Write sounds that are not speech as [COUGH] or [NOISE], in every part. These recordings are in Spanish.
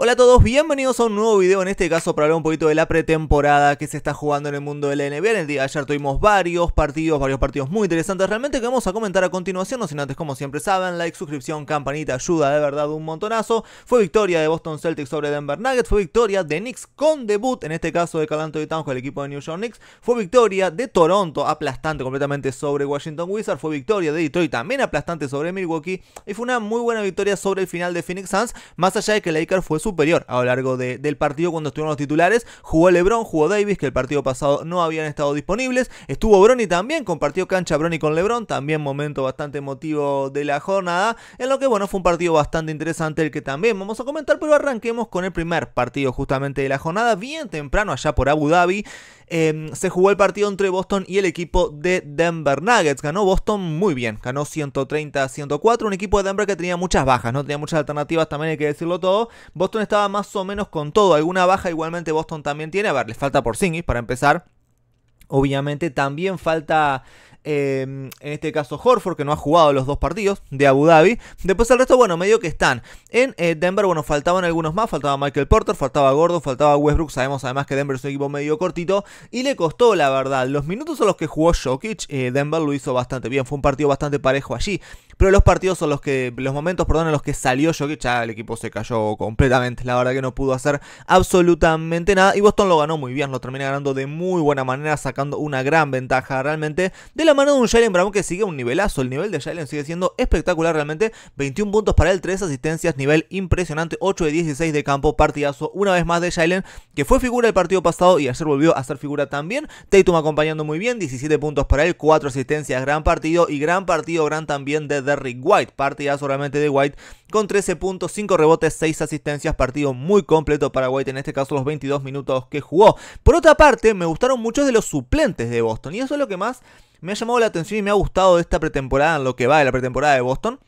Hola a todos, bienvenidos a un nuevo video, en este caso para hablar un poquito de la pretemporada que se está jugando en el mundo de la NBA. En el día de ayer tuvimos varios partidos, varios partidos muy interesantes realmente que vamos a comentar a continuación, no sin antes como siempre saben, like, suscripción, campanita, ayuda de verdad un montonazo. Fue victoria de Boston Celtics sobre Denver Nuggets, fue victoria de Knicks con debut, en este caso de Calanto Towns con el equipo de New York Knicks, fue victoria de Toronto aplastante completamente sobre Washington Wizards, fue victoria de Detroit también aplastante sobre Milwaukee y fue una muy buena victoria sobre el final de Phoenix Suns, más allá de que Laker fue su superior a lo largo del partido cuando estuvieron los titulares. Jugó LeBron, jugó Davis, que el partido pasado no habían estado disponibles. Estuvo Bronny también, compartió cancha Bronny con LeBron, también momento bastante emotivo de la jornada. En lo que, bueno, fue un partido bastante interesante el que también vamos a comentar, pero arranquemos con el primer partido justamente de la jornada, bien temprano allá por Abu Dhabi. Em, se jugó el partido entre Boston y el equipo de Denver Nuggets. Ganó Boston muy bien, ganó 130 104. Un equipo de Denver que tenía muchas bajas, no tenía muchas alternativas, también hay que decirlo todo. Boston estaba más o menos con todo. Alguna baja igualmente Boston también tiene. A ver, les falta por Porzingis para empezar. Obviamente también falta em, en este caso Horford, que no ha jugado los dos partidos de Abu Dhabi. Después el resto, bueno, medio que están. En eh, Denver, bueno, faltaban algunos más. Faltaba Michael Porter, faltaba Gordo faltaba Westbrook. Sabemos además que Denver es un equipo medio cortito. Y le costó, la verdad. Los minutos a los que jugó Jokic, eh, Denver lo hizo bastante bien. Fue un partido bastante parejo allí. Pero los partidos son los que, los momentos, perdón, en los que salió Jokic, ya el equipo se cayó completamente. La verdad que no pudo hacer absolutamente nada. Y Boston lo ganó muy bien, lo termina ganando de muy buena manera, sacando una gran ventaja realmente. De la mano de un Jalen Brown que sigue un nivelazo. El nivel de Jalen sigue siendo espectacular realmente. 21 puntos para él, 3 asistencias, nivel impresionante. 8 de 16 de campo, partidazo una vez más de Jalen, que fue figura el partido pasado y ayer volvió a ser figura también. Tatum acompañando muy bien, 17 puntos para él, 4 asistencias, gran partido y gran partido, gran también de de Rick White. partida solamente de White con 13 puntos, 5 rebotes, 6 asistencias. Partido muy completo para White, en este caso los 22 minutos que jugó. Por otra parte, me gustaron muchos de los suplentes de Boston y eso es lo que más me ha llamado la atención y me ha gustado de esta pretemporada, en lo que va de la pretemporada de Boston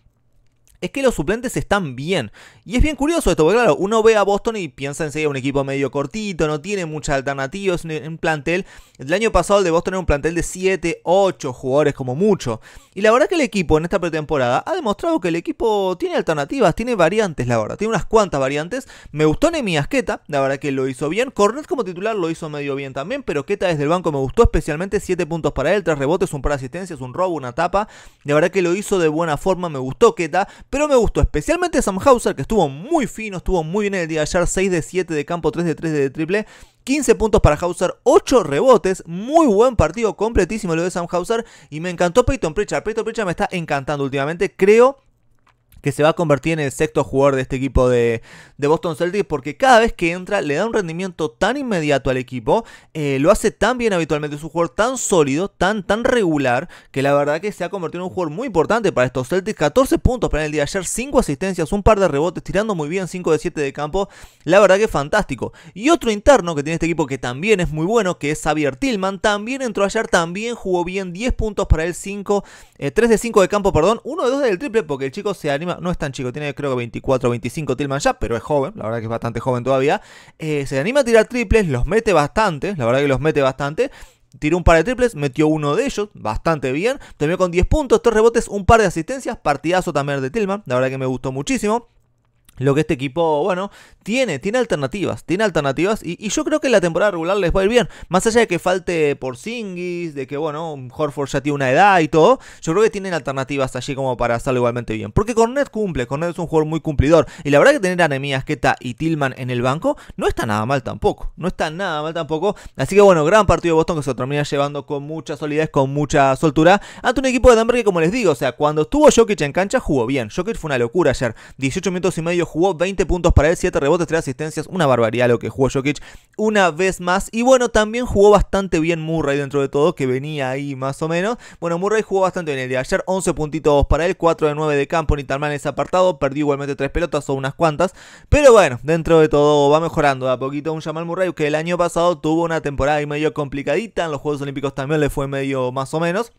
es que los suplentes están bien. Y es bien curioso esto, porque claro, uno ve a Boston y piensa en serio un equipo medio cortito, no tiene muchas alternativas, en un plantel. El año pasado el de Boston era un plantel de 7, 8 jugadores como mucho. Y la verdad que el equipo en esta pretemporada ha demostrado que el equipo tiene alternativas, tiene variantes, la verdad, tiene unas cuantas variantes. Me gustó Nemi Asqueta, la verdad que lo hizo bien. Cornet como titular lo hizo medio bien también, pero Keta desde el banco me gustó especialmente, 7 puntos para él, 3 rebotes, un par de asistencias, un robo, una tapa. La verdad que lo hizo de buena forma, me gustó Keta, pero me gustó especialmente Hauser, que estuvo muy fino, estuvo muy bien el día de ayer, 6 de 7 de campo, 3 de 3 de triple. 15 puntos para Hauser, 8 rebotes, muy buen partido, completísimo lo de Sam Hauser y me encantó Peyton Pritchard. Peyton Pritchard me está encantando últimamente, creo que se va a convertir en el sexto jugador de este equipo de, Boston Celtics, porque cada vez que entra le da un rendimiento tan inmediato al equipo, eh, lo hace tan bien habitualmente, es un jugador tan sólido, tan, tan regular, que la verdad que se ha convertido en un jugador muy importante para estos Celtics. 14 puntos para el día de ayer, 5 asistencias, un par de rebotes, tirando muy bien, 5 de 7 de campo, la verdad que fantástico. Y otro interno que tiene este equipo que también es muy bueno, que es Xavier Tillman, también entró ayer, también jugó bien, 10 puntos para el 5 3 eh, de 5 de campo, perdón. 1 de 2 del triple, porque el chico se anima. No es tan chico, tiene creo que 24 o 25 Tillman ya, pero es joven. La verdad que es bastante joven todavía. Eh, se anima a tirar triples, los mete bastante. La verdad que los mete bastante. Tiró un par de triples, metió uno de ellos, bastante bien. Terminó con 10 puntos, 3 rebotes, un par de asistencias. Partidazo también de Tillman, la verdad que me gustó muchísimo lo que este equipo, bueno, tiene, tiene alternativas, tiene alternativas y, yo creo que la temporada regular les va a ir bien, más allá de que falte por Singis, de que, bueno, Horford ya tiene una edad y todo, yo creo que tienen alternativas allí como para hacerlo igualmente bien, porque Cornet cumple, Cornet es un jugador muy cumplidor y la verdad que tener a Nemías, Keta y Tillman en el banco no está nada mal tampoco, no está nada mal tampoco, así que bueno, gran partido de Boston que se termina llevando con mucha solidez, con mucha soltura, ante un equipo de Denver que como les digo, o sea, cuando estuvo Jokic en cancha jugó bien, Jokic fue una locura ayer, 18 minutos y medio jugó 20 puntos para él, 7 rebotes, 3 asistencias, una barbaridad lo que jugó Jokic una vez más. Y bueno, también jugó bastante bien Murray dentro de todo, que venía ahí más o menos. Bueno, Murray jugó bastante bien el de ayer, 11 puntitos para él, 4 de 9 de campo, ni tan mal en ese apartado, perdió igualmente 3 pelotas o unas cuantas. Pero bueno, dentro de todo va mejorando a poquito un Jamal Murray, que el año pasado tuvo una temporada y medio complicadita, en los Juegos Olímpicos también le fue medio más o menos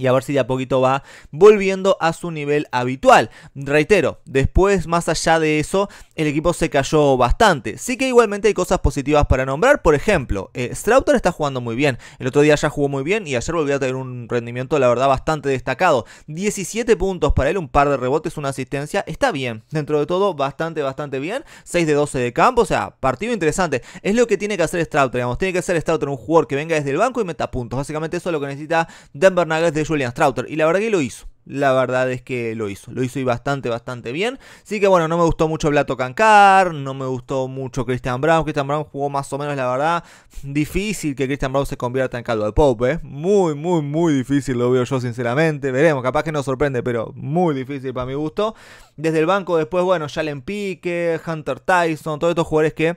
y a ver si de a poquito va volviendo a su nivel habitual. Reitero, después más allá de eso, el equipo se cayó bastante. Sí que igualmente hay cosas positivas para nombrar, por ejemplo, eh, Strauter está jugando muy bien, el otro día ya jugó muy bien y ayer volvió a tener un rendimiento la verdad bastante destacado. 17 puntos para él, un par de rebotes, una asistencia, está bien, dentro de todo bastante, bastante bien, 6 de 12 de campo, o sea, partido interesante, es lo que tiene que hacer Strauter, digamos, tiene que hacer Strauter un jugador que venga desde el banco y meta puntos, básicamente eso es lo que necesita Denver Nuggets de Julian Strauter y la verdad que lo hizo la verdad es que lo hizo. Lo hizo y bastante, bastante bien. Así que bueno, no me gustó mucho Blato Cancar, no me gustó mucho Christian Brown. Christian Brown jugó más o menos, la verdad, difícil que Christian Brown se convierta en caldo de pop, ¿eh? Muy, muy, muy difícil, lo veo yo sinceramente. Veremos, capaz que nos sorprende, pero muy difícil para mi gusto. Desde el banco después, bueno, Jalen Pique, Hunter Tyson, todos estos jugadores que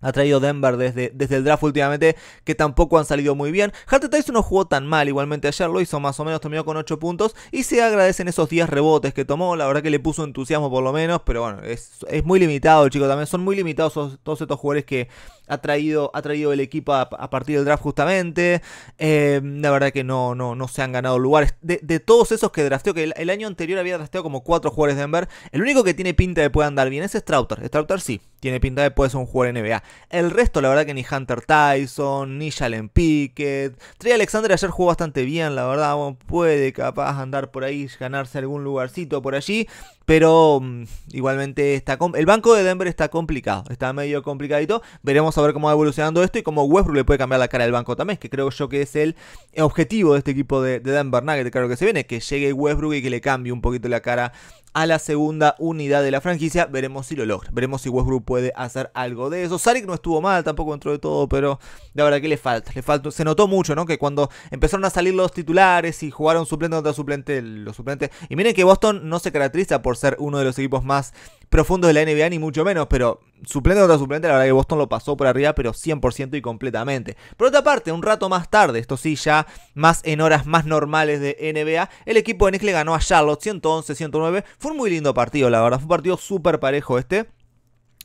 ha traído Denver desde, desde el draft últimamente, que tampoco han salido muy bien. Hunter Tyson no jugó tan mal, igualmente ayer lo hizo más o menos, terminó con 8 puntos y se agradecen esos 10 rebotes que tomó. La verdad que le puso entusiasmo por lo menos, pero bueno, es, es muy limitado, chicos. También son muy limitados todos estos jugadores que, ha traído, ha traído el equipo a, partir del draft justamente. Em, la verdad que no, no, no se han ganado lugares. De, todos esos que drafteó, que el, año anterior había drafteado como cuatro jugadores de Denver, el único que tiene pinta de puede andar bien es Strauter. Strauter sí, tiene pinta de puede ser un jugador NBA. El resto, la verdad que ni Hunter Tyson, ni Jalen Pickett. Trey Alexander ayer jugó bastante bien, la verdad. puede capaz andar por ahí, ganarse algún lugarcito por allí. Pero mm, igualmente está el banco de Denver está complicado, está medio complicadito. Veremos a ver cómo va evolucionando esto y cómo Westbrook le puede cambiar la cara del banco también, que creo yo que es el objetivo de este equipo de, Dan Denver Que claro que se viene, que llegue Westbrook y que le cambie un poquito la cara a la segunda unidad de la franquicia. Veremos si lo logra. Veremos si Westbrook puede hacer algo de eso. Sarik no estuvo mal tampoco dentro de todo, pero la verdad que le falta. Le falta. Se notó mucho, ¿no? Que cuando empezaron a salir los titulares y jugaron suplente contra suplente, los suplentes. Y miren que Boston no se caracteriza por ser uno de los equipos más profundos de la NBA, ni mucho menos, pero suplente contra suplente, la verdad que Boston lo pasó por arriba, pero 100% y completamente. Por otra parte, un rato más tarde, esto sí, ya más en horas más normales de NBA, el equipo de Knicks le ganó a Charlotte 111-109. Fue un muy lindo partido, la verdad. Fue un partido súper parejo este.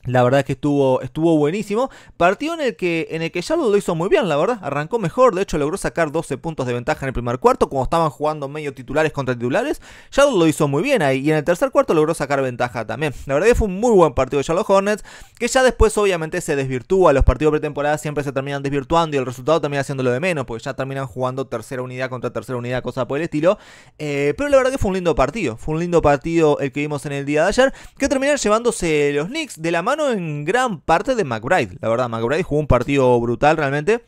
La verdad que estuvo, estuvo buenísimo. Partido en el que en el que Charlotte lo hizo muy bien, la verdad. Arrancó mejor, de hecho logró sacar 12 puntos de ventaja en el primer cuarto, como estaban jugando medio titulares contra titulares. Charlotte lo hizo muy bien ahí y en el tercer cuarto logró sacar ventaja también. La verdad que fue un muy buen partido de Charlotte Hornets, que ya después obviamente se desvirtúa. Los partidos pretemporada siempre se terminan desvirtuando y el resultado también haciéndolo de menos, porque ya terminan jugando tercera unidad contra tercera unidad, cosa por el estilo. Eh, pero la verdad que fue un lindo partido. Fue un lindo partido el que vimos en el día de ayer, que terminan llevándose los Knicks de la mano en gran parte de McBride. La verdad, McBride jugó un partido brutal realmente.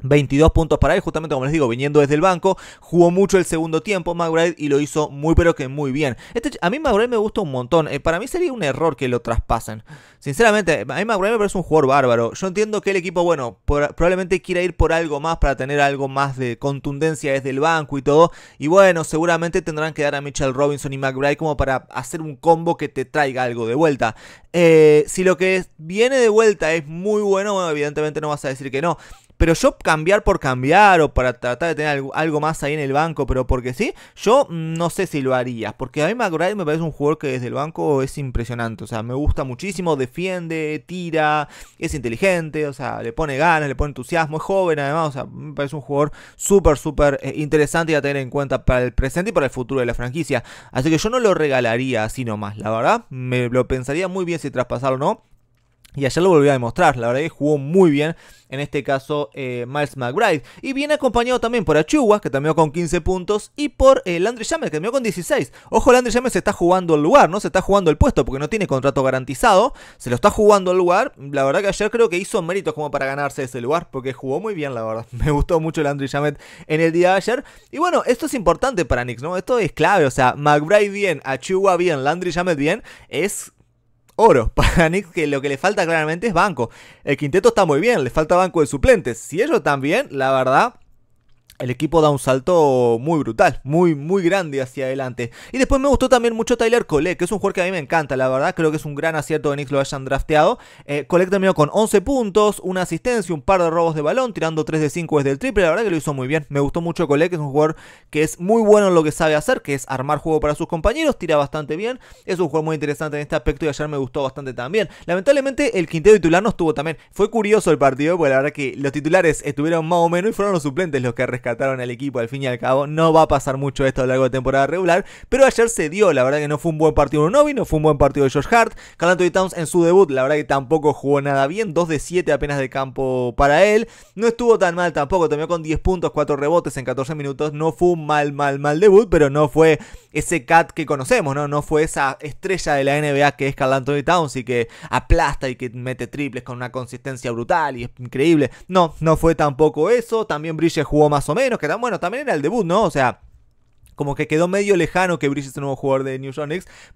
22 puntos para él, justamente como les digo, viniendo desde el banco, jugó mucho el segundo tiempo McBride y lo hizo muy pero que muy bien. Este, a mí McBride me gusta un montón, eh, para mí sería un error que lo traspasen. Sinceramente, a mí McBride me parece un jugador bárbaro. Yo entiendo que el equipo, bueno, probablemente quiera ir por algo más para tener algo más de contundencia desde el banco y todo. Y bueno, seguramente tendrán que dar a Mitchell Robinson y McBride como para hacer un combo que te traiga algo de vuelta. Eh, si lo que viene de vuelta es muy bueno, bueno, evidentemente no vas a decir que no. Pero yo cambiar por cambiar o para tratar de tener algo, más ahí en el banco, pero porque sí, yo no sé si lo haría. Porque a mí McBride me parece un jugador que desde el banco es impresionante. O sea, me gusta muchísimo, defiende, tira, es inteligente, o sea, le pone ganas, le pone entusiasmo, es joven además. O sea, me parece un jugador súper, súper eh, interesante y a tener en cuenta para el presente y para el futuro de la franquicia. Así que yo no lo regalaría así nomás, la verdad. Me lo pensaría muy bien si traspasar o no. Y ayer lo volvió a demostrar, la verdad que jugó muy bien, en este caso eh, Miles McBride. Y viene acompañado también por Achuwa, que terminó con 15 puntos, y por el eh, Landry Jamet, que terminó con 16. Ojo, Landry Jamet se está jugando el lugar, ¿no? Se está jugando el puesto, porque no tiene contrato garantizado, se lo está jugando el lugar. La verdad que ayer creo que hizo méritos como para ganarse ese lugar, porque jugó muy bien, la verdad. [LAUGHS] Me gustó mucho Landry Jamet en el día de ayer. Y bueno, esto es importante para Knicks, ¿no? Esto es clave, o sea, McBride bien, Achuwa bien, Landry Jamet bien, es oro. [LAUGHS] Para Nick que lo que le falta claramente es banco. El quinteto está muy bien, le falta banco de suplentes. Si ellos también, la verdad, el equipo da un salto muy brutal, muy, muy grande hacia adelante. Y después me gustó también mucho Tyler Cole, que es un jugador que a mí me encanta, la verdad. Creo que es un gran acierto que Knicks lo hayan drafteado. Eh, terminó con 11 puntos, una asistencia, un par de robos de balón, tirando 3 de 5 desde el triple. La verdad que lo hizo muy bien. Me gustó mucho Colec, que es un jugador que es muy bueno en lo que sabe hacer, que es armar juego para sus compañeros, tira bastante bien. Es un jugador muy interesante en este aspecto y ayer me gustó bastante también. Lamentablemente, el quinto titular no estuvo también. Fue curioso el partido, porque la verdad que los titulares estuvieron más o menos y fueron los suplentes los que rescataron rescataron al equipo al fin y al cabo. No va a pasar mucho esto a lo largo de temporada regular, pero ayer se dio, la verdad que no fue un buen partido de Novi, no fue un buen partido de George Hart. Carl Anthony Towns en su debut, la verdad que tampoco jugó nada bien, 2 de 7 apenas de campo para él. No estuvo tan mal tampoco, terminó con 10 puntos, 4 rebotes en 14 minutos. No fue un mal, mal, mal debut, pero no fue ese cat que conocemos, ¿no? No fue esa estrella de la NBA que es Carl Anthony Towns y que aplasta y que mete triples con una consistencia brutal y es increíble. No, no fue tampoco eso. También Brille jugó más o menos. Bueno, que tan bueno, también era el debut, ¿no? O sea, como que quedó medio lejano que Bridges es este un nuevo jugador de New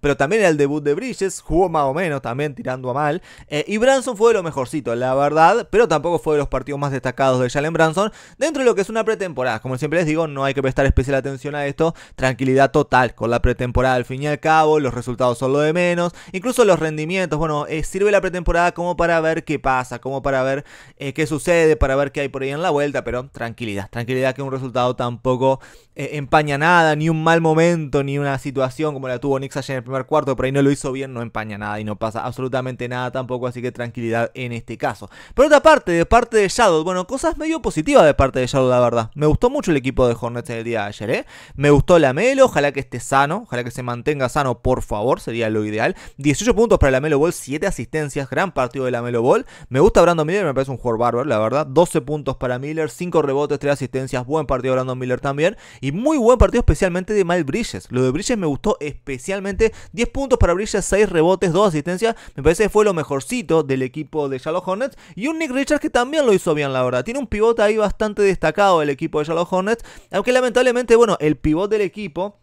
pero también era el debut de Bridges, jugó más o menos también tirando a mal, eh, y Branson fue de lo mejorcito, la verdad, pero tampoco fue de los partidos más destacados de Jalen Branson dentro de lo que es una pretemporada, como siempre les digo, no hay que prestar especial atención a esto, tranquilidad total con la pretemporada al fin y al cabo, los resultados son lo de menos, incluso los rendimientos, bueno, eh, sirve la pretemporada como para ver qué pasa, como para ver eh, qué sucede, para ver qué hay por ahí en la vuelta, pero tranquilidad, tranquilidad que un resultado tampoco empaña nada, ni un mal momento, ni una situación como la tuvo Nix ayer en el primer cuarto, pero ahí no lo hizo bien, no empaña nada y no pasa absolutamente nada tampoco, así que tranquilidad en este caso. Pero otra parte, de parte de Shadow, bueno, cosas medio positivas de parte de Shadow, la verdad. Me gustó mucho el equipo de Hornets el día de ayer, ¿eh? Me gustó la Melo, ojalá que esté sano, ojalá que se mantenga sano, por favor, sería lo ideal. 18 puntos para la Melo Ball, 7 asistencias, gran partido de la Melo Ball. Me gusta Brandon Miller, me parece un jugador bárbaro, la verdad. 12 puntos para Miller, 5 rebotes, 3 asistencias, buen partido Brandon Miller también. Y muy buen partido especial especialmente de Mal Bridges. Lo de Bridges me gustó especialmente. 10 puntos para Bridges, 6 rebotes, 2 asistencias. Me parece que fue lo mejorcito del equipo de Shallow Hornets. Y un Nick Richards que también lo hizo bien, la verdad. Tiene un pivote ahí bastante destacado el equipo de Shallow Hornets. Aunque lamentablemente, bueno, el pivote del equipo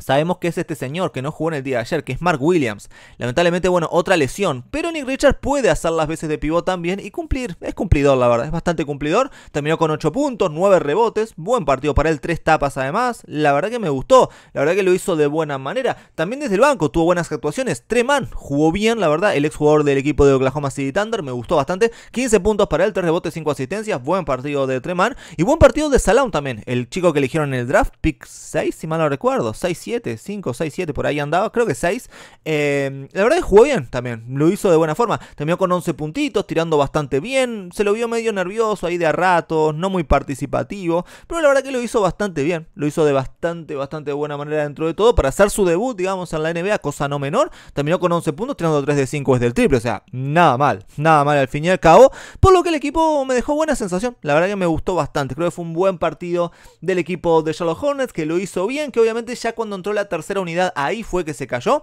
Sabemos que es este señor que no jugó en el día de ayer, que es Mark Williams. Lamentablemente, bueno, otra lesión. Pero Nick Richards puede hacer las veces de pivot también y cumplir. Es cumplidor, la verdad. Es bastante cumplidor. Terminó con 8 puntos, 9 rebotes. Buen partido para él, 3 tapas además. La verdad que me gustó. La verdad que lo hizo de buena manera. También desde el banco tuvo buenas actuaciones. Treman jugó bien, la verdad. El exjugador del equipo de Oklahoma City Thunder me gustó bastante. 15 puntos para él, 3 rebotes, 5 asistencias. Buen partido de Treman. Y buen partido de Salón también. El chico que eligieron en el draft, pick 6, si mal no recuerdo. 6-7 7, 5, 6, 7, por ahí andaba, creo que 6. Em, la verdad es que jugó bien también, lo hizo de buena forma. Terminó con 11 puntitos, tirando bastante bien, se lo vio medio nervioso ahí de a ratos, no muy participativo, pero la verdad que lo hizo bastante bien, lo hizo de bastante, bastante buena manera dentro de todo para hacer su debut, digamos, en la NBA, cosa no menor. Terminó con 11 puntos, tirando 3 de 5 desde el triple, o sea, nada mal, nada mal al fin y al cabo, por lo que el equipo me dejó buena sensación, la verdad que me gustó bastante, creo que fue un buen partido del equipo de Sherlock Hornets, que lo hizo bien, que obviamente ya cuando la tercera unidad, ahí fue que se cayó.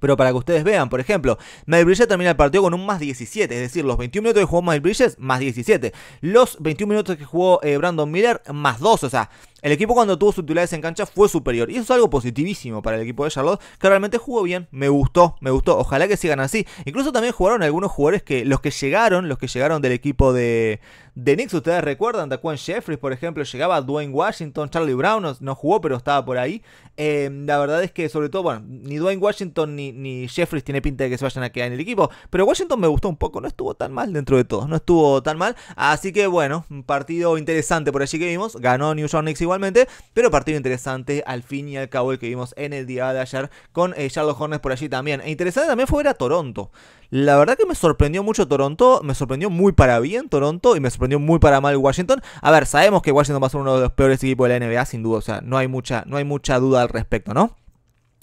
Pero para que ustedes vean, por ejemplo, Mike Bridges termina el partido con un más 17, es decir, los 21 minutos que jugó Mike Bridges, más 17. Los 21 minutos que jugó eh, Brandon Miller, más 2, o sea, el equipo cuando tuvo sus titulares en cancha fue superior. Y eso es algo positivísimo para el equipo de Charlotte, que realmente jugó bien. Me gustó, me gustó. Ojalá que sigan así. Incluso también jugaron algunos jugadores que los que llegaron, los que llegaron del equipo de, de Knicks, ustedes recuerdan, Daquan Jeffries, por ejemplo, llegaba Dwayne Washington, Charlie Brown no, jugó, pero estaba por ahí. Em, la verdad es que, sobre todo, bueno, ni Dwayne Washington ni, Jeffries tiene pinta de que se vayan a quedar en el equipo. Pero Washington me gustó un poco, no estuvo tan mal dentro de todo, no estuvo tan mal. Así que, bueno, un partido interesante por allí que vimos. Ganó New York Knicks igualmente, pero partido interesante al fin y al cabo el que vimos en el día de ayer con Charles Charlotte Hornets por allí también. E interesante también fue ver a Toronto. La verdad que me sorprendió mucho Toronto, me sorprendió muy para bien Toronto y me sorprendió muy para mal Washington. A ver, sabemos que Washington va a ser uno de los peores equipos de la NBA, sin duda, o sea, no hay mucha, no hay mucha duda al respecto, ¿no?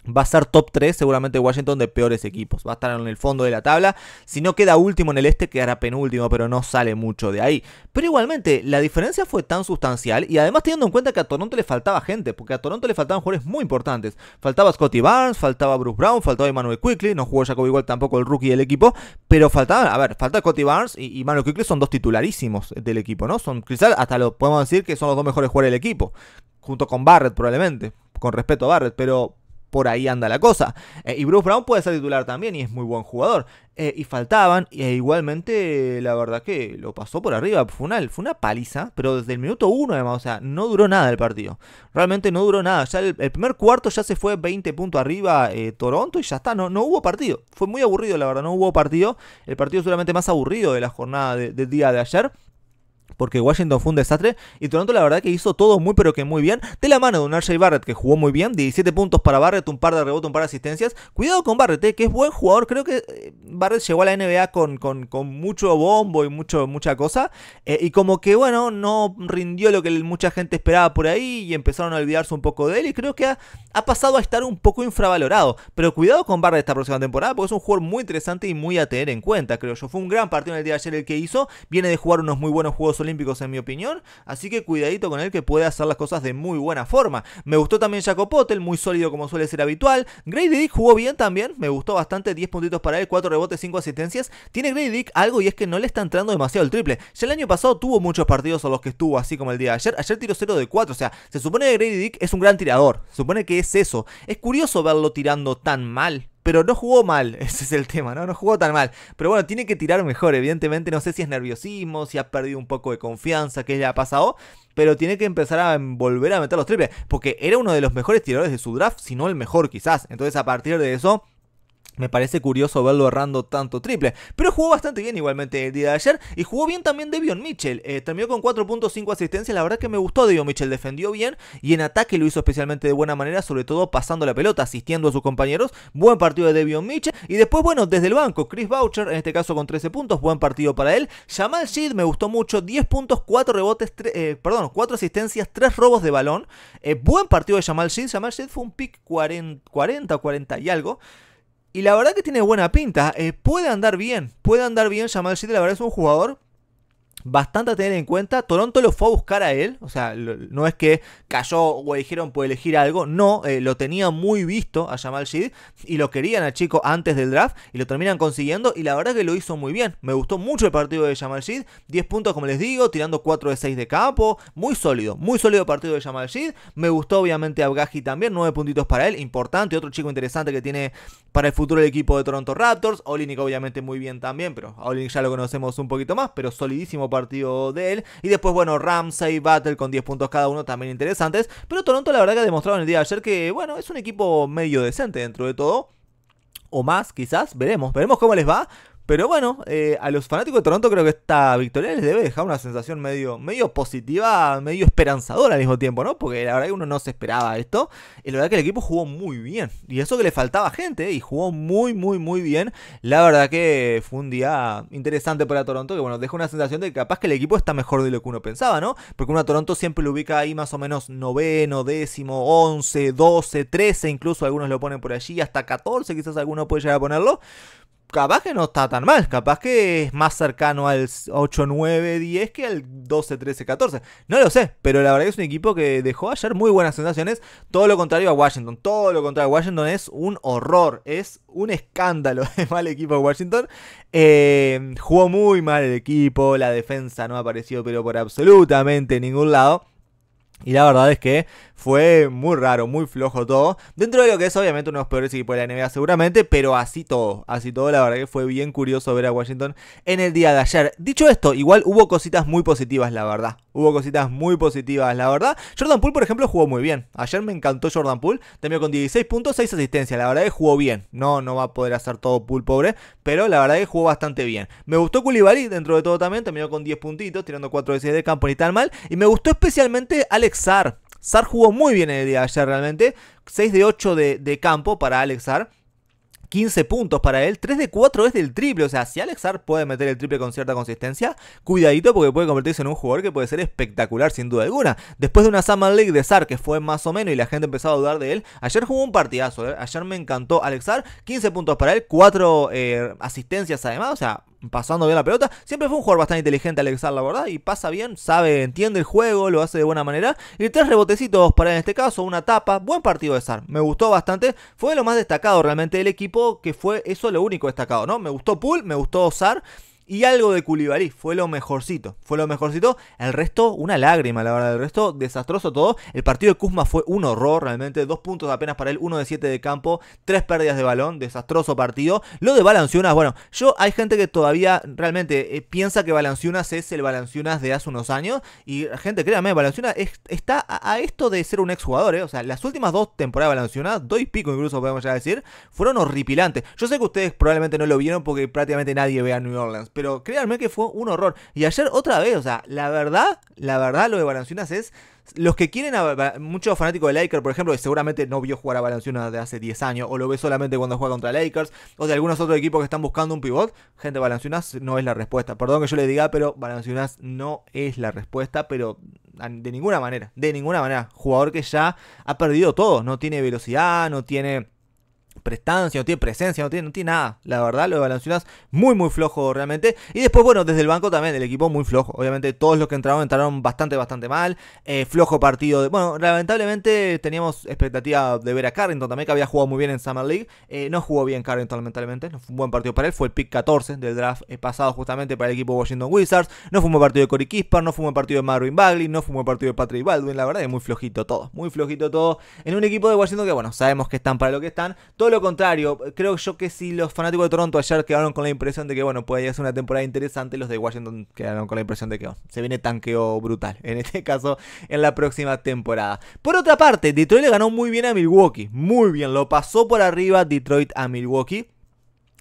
va a ser top 3 seguramente Washington de peores equipos. Va a estar en el fondo de la tabla. Si no queda último en el este, quedará penúltimo, pero no sale mucho de ahí. Pero igualmente, la diferencia fue tan sustancial y además teniendo en cuenta que a Toronto le faltaba gente, porque a Toronto le faltaban jugadores muy importantes. Faltaba Scotty Barnes, faltaba Bruce Brown, faltaba Emmanuel Quickly, no jugó Jacob igual tampoco el rookie del equipo, pero faltaban, a ver, falta Scotty Barnes y, Emmanuel Quickly son dos titularísimos del equipo, ¿no? Son quizás hasta lo podemos decir que son los dos mejores jugadores del equipo, junto con Barrett probablemente, con respeto a Barrett, pero por ahí anda la cosa. Eh, y Bruce Brown puede ser titular también y es muy buen jugador. Eh, y faltaban, e igualmente la verdad que lo pasó por arriba. Fue una, fue una paliza, pero desde el minuto uno además, o sea, no duró nada el partido. Realmente no duró nada. Ya el, primer cuarto ya se fue 20 puntos arriba Toronto y ya está, no, hubo partido. Fue muy aburrido, la verdad, no hubo partido. El partido solamente más aburrido de la jornada del día de ayer porque Washington fue un desastre y Toronto la verdad que hizo todo muy pero que muy bien, de la mano de un RJ Barrett que jugó muy bien, 17 puntos para Barrett, un par de rebotes, un par de asistencias, cuidado con Barrett, eh, que es buen jugador, creo que eh, Barrett llegó a la NBA con, con, mucho bombo y mucho, mucha cosa, eh, y como que bueno, no rindió lo que mucha gente esperaba por ahí y empezaron a olvidarse un poco de él y creo que ha, pasado a estar un poco infravalorado, pero cuidado con Barrett esta próxima temporada porque es un jugador muy interesante y muy a tener en cuenta, creo yo, fue un gran partido en el día de ayer el que hizo, viene de jugar unos muy buenos juegos Olímpicos en mi opinión, así que cuidadito con él que puede hacer las cosas de muy buena forma. Me gustó también Jacob muy sólido como suele ser habitual. Grady Dick jugó bien también, me gustó bastante, 10 puntitos para él, 4 rebotes, 5 asistencias. Tiene Grady Dick algo y es que no le está entrando demasiado el triple. Ya el año pasado tuvo muchos partidos a los que estuvo así como el día de ayer. Ayer tiró 0 de 4, o sea, se supone que Grady Dick es un gran tirador, se supone que es eso. Es curioso verlo tirando tan mal, pero no jugó mal, [LAUGHS] ese es el tema, ¿no? No jugó tan mal. Pero bueno, tiene que tirar mejor, evidentemente. No sé si es nerviosismo, si ha perdido un poco de confianza, qué le ha pasado. Pero tiene que empezar a volver a meter los triples. Porque era uno de los mejores tiradores de su draft, si no el mejor quizás. Entonces a partir de eso me parece curioso verlo errando tanto triple. Pero jugó bastante bien igualmente el día de ayer. Y jugó bien también Devion Mitchell. Eh, terminó con 4.5 asistencias. La verdad que me gustó Devion Mitchell. Defendió bien. Y en ataque lo hizo especialmente de buena manera. Sobre todo pasando la pelota, asistiendo a sus compañeros. Buen partido de Devion Mitchell. Y después, bueno, desde el banco. Chris Boucher, en este caso con 13 puntos. Buen partido para él. Jamal Sheed me gustó mucho. 10 puntos, 4 rebotes. Eh, perdón, 4 asistencias, 3 robos de balón. Eh, buen partido de Jamal Sheed. Jamal Sheed fue un pick 40, 40 40 y algo. Y la verdad que tiene buena pinta. Eh, puede andar bien. Puede andar bien Jamal City. La verdad es un jugador bastante a tener en cuenta. Toronto lo fue a buscar a él, o sea, no es que cayó o dijeron puede elegir algo, no, eh, lo tenía muy visto a Jamal Sheed y lo querían al chico antes del draft y lo terminan consiguiendo y la verdad que lo hizo muy bien. Me gustó mucho el partido de Jamal Sheed, 10 puntos como les digo, tirando 4 de 6 de campo, muy sólido, muy sólido el partido de Jamal Sheed. Me gustó obviamente Abgaji también, 9 puntitos para él, importante, otro chico interesante que tiene para el futuro del equipo de Toronto Raptors. Olinik obviamente muy bien también, pero a Olinik ya lo conocemos un poquito más, pero solidísimo partido de él. Y después, bueno, Ramsey, Battle con 10 puntos cada uno, también interesantes. Pero Toronto, la verdad que ha demostrado en el día de ayer que, bueno, es un equipo medio decente dentro de todo. O más, quizás, veremos, veremos cómo les va. Pero bueno, eh, a los fanáticos de Toronto creo que esta victoria les debe dejar una sensación medio, medio positiva, medio esperanzadora al mismo tiempo, ¿no? Porque la verdad que uno no se esperaba esto. Y la verdad que el equipo jugó muy bien. Y eso que le faltaba gente, y jugó muy, muy, muy bien. La verdad que fue un día interesante para Toronto, que bueno, deja una sensación de que capaz que el equipo está mejor de lo que uno pensaba, ¿no? Porque uno a Toronto siempre lo ubica ahí más o menos noveno, décimo, once, doce, trece, incluso algunos lo ponen por allí, hasta catorce quizás alguno puede llegar a ponerlo capaz que no está tan mal, capaz que es más cercano al 8, 9, 10 que al 12, 13, 14. No lo sé, pero la verdad que es un equipo que dejó ayer muy buenas sensaciones. Todo lo contrario a Washington, todo lo contrario a Washington es un horror, es un escándalo [LAUGHS] de mal equipo de Washington. Eh, jugó muy mal el equipo, la defensa no apareció pero por absolutamente ningún lado. Y la verdad es que fue muy raro, muy flojo todo. Dentro de lo que es obviamente uno de los peores equipos de la NBA seguramente, pero así todo, así todo la verdad que fue bien curioso ver a Washington en el día de ayer. Dicho esto, igual hubo cositas muy positivas la verdad hubo cositas muy positivas, la verdad. Jordan Poole, por ejemplo, jugó muy bien. Ayer me encantó Jordan Poole, terminó con 16 puntos, 6 asistencias, la verdad que jugó bien. No, no va a poder hacer todo Poole pobre, pero la verdad que jugó bastante bien. Me gustó Koulibaly, dentro de todo también, terminó con 10 puntitos, tirando 4 de 6 de campo ni tan mal. Y me gustó especialmente Alex Sar. Sar jugó muy bien el día de ayer realmente. 6 de 8 de, de campo para Alex Sar 15 puntos para él. 3 de 4 es del triple. O sea, si Alexar puede meter el triple con cierta consistencia, cuidadito porque puede convertirse en un jugador que puede ser espectacular sin duda alguna. Después de una Summer League de Sar que fue más o menos y la gente empezó a dudar de él, ayer jugó un partidazo. Eh, ayer me encantó Alexar. 15 puntos para él, 4 eh, asistencias además. O sea, pasando bien la pelota. Siempre fue un jugador bastante inteligente Alexar, la verdad, y pasa bien, sabe, entiende el juego, lo hace de buena manera. Y tres rebotecitos para en este caso, una tapa, buen partido de Sar, me gustó bastante, fue lo más destacado realmente del equipo, que fue eso lo único destacado, ¿no? Me gustó Pool, me gustó Sar. Y algo de culibarí, fue lo mejorcito, fue lo mejorcito. El resto, una lágrima, la verdad, el resto, desastroso todo. El partido de Kuzma fue un horror, realmente, dos puntos apenas para él, uno de siete de campo, tres pérdidas de balón, desastroso partido. Lo de Balanciunas, bueno, yo hay gente que todavía realmente eh, piensa que Balanciunas es el Balanciunas de hace unos años. Y gente, créanme, Balanciunas está a, esto de ser un exjugador, ¿eh? O sea, las últimas dos temporadas de Balanciunas, dos y pico incluso podemos ya decir, fueron horripilantes. Yo sé que ustedes probablemente no lo vieron porque prácticamente nadie ve a New Orleans pero créanme que fue un horror. Y ayer otra vez, o sea, la verdad, la verdad, lo de Balanciunas es. Los que quieren muchos fanáticos de Lakers, por ejemplo, que seguramente no vio jugar a Balanciunas de hace 10 años, o lo ve solamente cuando juega contra Lakers, o de algunos otros equipos que están buscando un pivot, gente, Balanciunas no es la respuesta. Perdón que yo le diga, pero Balanciunas no es la respuesta, pero de ninguna manera, de ninguna manera. Jugador que ya ha perdido todo, no tiene velocidad, no tiene prestancia, no tiene presencia, no tiene, nada. La verdad, lo de muy, muy flojo realmente. Y después, bueno, desde el banco también, el equipo muy flojo. Obviamente, todos los que entraron entraron bastante, bastante mal. Eh, flojo partido. De, bueno, lamentablemente teníamos expectativa de ver a Carrington también, que había jugado muy bien en Summer League. Eh, no jugó bien Carrington, lamentablemente. No fue un buen partido para él. Fue el pick 14 del draft eh, pasado justamente para el equipo Washington Wizards. No fue un partido de Cory Kispar, no fue un partido de Marvin Bagley, no fue un partido de Patrick Baldwin. La verdad es muy flojito todo. Muy flojito todo. En un equipo de Washington que, bueno, sabemos que están para lo que están. todos lo contrario, creo yo que si los fanáticos de Toronto ayer quedaron con la impresión de que, bueno, puede ser una temporada interesante, los de Washington quedaron con la impresión de que se viene tanqueo brutal. [LAUGHS] En este caso, en la próxima temporada. Por otra parte, Detroit le ganó muy bien a Milwaukee. Muy bien, lo pasó por arriba Detroit a Milwaukee.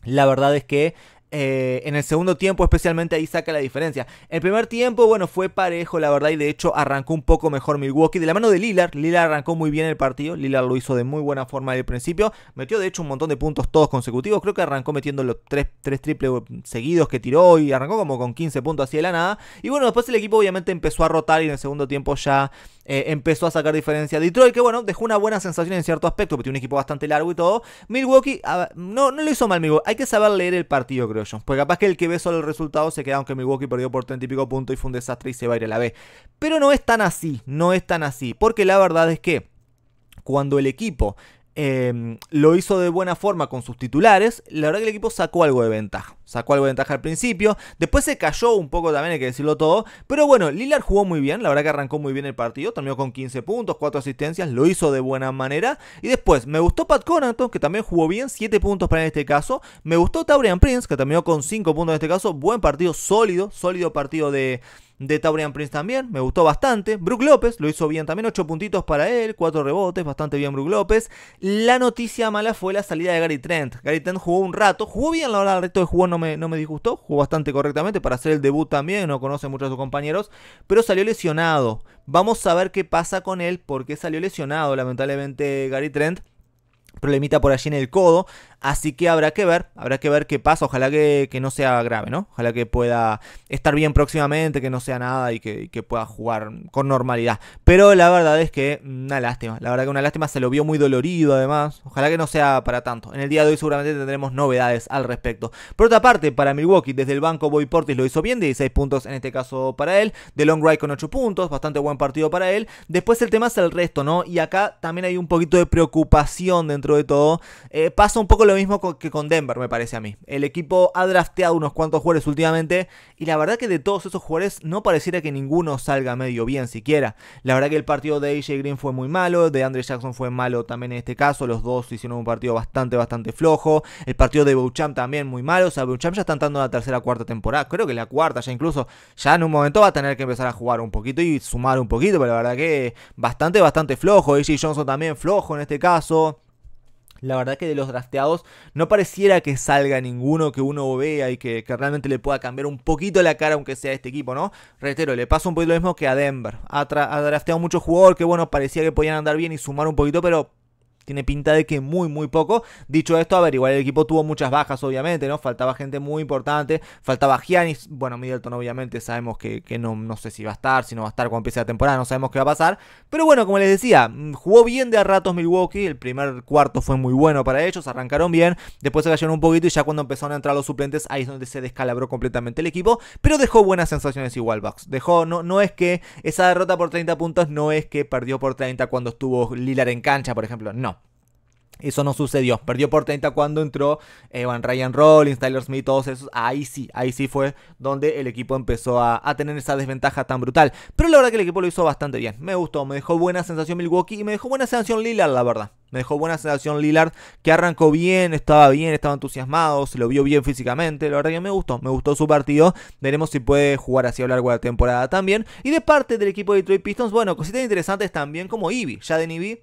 La verdad es que eh, en el segundo tiempo especialmente ahí saca la diferencia. El primer tiempo, bueno, fue parejo, la verdad, y de hecho arrancó un poco mejor Milwaukee de la mano de Lilar, Lillard arrancó muy bien el partido, Lilar lo hizo de muy buena forma al principio, metió de hecho un montón de puntos todos consecutivos, creo que arrancó metiendo los tres, tres triples seguidos que tiró y arrancó como con 15 puntos así de la nada. Y bueno, después el equipo obviamente empezó a rotar y en el segundo tiempo ya eh, empezó a sacar diferencia. Detroit, que bueno, dejó una buena sensación en cierto aspecto, Porque tiene un equipo bastante largo y todo. Milwaukee, no, no lo hizo mal Milwaukee, hay que saber leer el partido, creo pues capaz que el que ve solo el resultado se queda aunque Milwaukee perdió por 30 y pico puntos y fue un desastre y se va a ir a la B. Pero no es tan así, no es tan así. Porque la verdad es que cuando el equipo Em, lo hizo de buena forma con sus titulares. La verdad que el equipo sacó algo de ventaja. Sacó algo de ventaja al principio. Después se cayó un poco también, hay que decirlo todo. Pero bueno, Lillard jugó muy bien. La verdad que arrancó muy bien el partido. Terminó con 15 puntos, 4 asistencias. Lo hizo de buena manera. Y después me gustó Pat Conanton, que también jugó bien. 7 puntos para en este caso. Me gustó Taurian Prince, que terminó con 5 puntos en este caso. Buen partido, sólido. Sólido partido de, de Taurian Prince también, me gustó bastante. Brook López lo hizo bien también, 8 puntitos para él, 4 rebotes, bastante bien Brook López. La noticia mala fue la salida de Gary Trent. Gary Trent jugó un rato, jugó bien la hora del resto de jugó, no me, no me disgustó, jugó bastante correctamente para hacer el debut también, no conoce mucho a sus compañeros, pero salió lesionado. Vamos a ver qué pasa con él, porque salió lesionado lamentablemente Gary Trent problemita por allí en el codo. Así que habrá que ver, habrá que ver qué pasa. Ojalá que, no sea grave, ¿no? Ojalá que pueda estar bien próximamente, que no sea nada y que, pueda jugar con normalidad. Pero la verdad es que una lástima. La verdad que una lástima. Se lo vio muy dolorido además. Ojalá que no sea para tanto. En el día de hoy seguramente tendremos novedades al respecto. Por otra parte, para Milwaukee, desde el banco Boy Portis lo hizo bien. 16 puntos en este caso para él. De Long Ride con 8 puntos. Bastante buen partido para él. Después el tema es el resto, ¿no? Y acá también hay un poquito de preocupación dentro de todo. Eh, pasa un poco lo mismo que con Denver, me parece a mí. El equipo ha drafteado unos cuantos jugadores últimamente y la verdad que de todos esos jugadores no pareciera que ninguno salga medio bien siquiera. La verdad que el partido de AJ Green fue muy malo, de Andre Jackson fue malo también en este caso, los dos hicieron un partido bastante, bastante flojo. El partido de Beauchamp también muy malo, o sea, Beauchamp ya está entrando en la tercera, cuarta temporada, creo que la cuarta ya incluso, ya en un momento va a tener que empezar a jugar un poquito y sumar un poquito, pero la verdad que bastante, bastante flojo. AJ Johnson también flojo en este caso. La verdad que de los drafteados no pareciera que salga ninguno que uno vea y que, realmente le pueda cambiar un poquito la cara aunque sea este equipo, ¿no? Reitero, le pasa un poquito lo mismo que a Denver. Ha, ha drafteado muchos jugadores que, bueno, parecía que podían andar bien y sumar un poquito, pero tiene pinta de que muy, muy poco. Dicho esto, a ver, igual el equipo tuvo muchas bajas, obviamente, ¿no? Faltaba gente muy importante, faltaba Giannis, bueno, Middleton obviamente sabemos que, no, no, sé si va a estar, si no va a estar cuando empiece la temporada, no sabemos qué va a pasar. Pero bueno, como les decía, mm, jugó bien de a ratos Milwaukee, el primer cuarto fue muy bueno para ellos, arrancaron bien, después se cayeron un poquito y ya cuando empezaron a entrar los suplentes, ahí es donde se descalabró completamente el equipo, pero dejó buenas sensaciones igual, Box. Dejó, no, no es que esa derrota por 30 puntos, no es que perdió por 30 cuando estuvo Lilar en cancha, por ejemplo, no. Eso no sucedió. Perdió por 30 cuando entró Evan eh, Ryan Rollins, Tyler Smith, todos esos. Ahí sí, ahí sí fue donde el equipo empezó a, tener esa desventaja tan brutal. Pero la verdad que el equipo lo hizo bastante bien. Me gustó, me dejó buena sensación Milwaukee y me dejó buena sensación Lillard, la verdad. Me dejó buena sensación Lillard, que arrancó bien, estaba bien, estaba entusiasmado, se lo vio bien físicamente. La verdad que me gustó, me gustó su partido. Veremos si puede jugar así a lo largo de la temporada también. Y de parte del equipo de Detroit Pistons, bueno, cositas interesantes también como ya de Ivy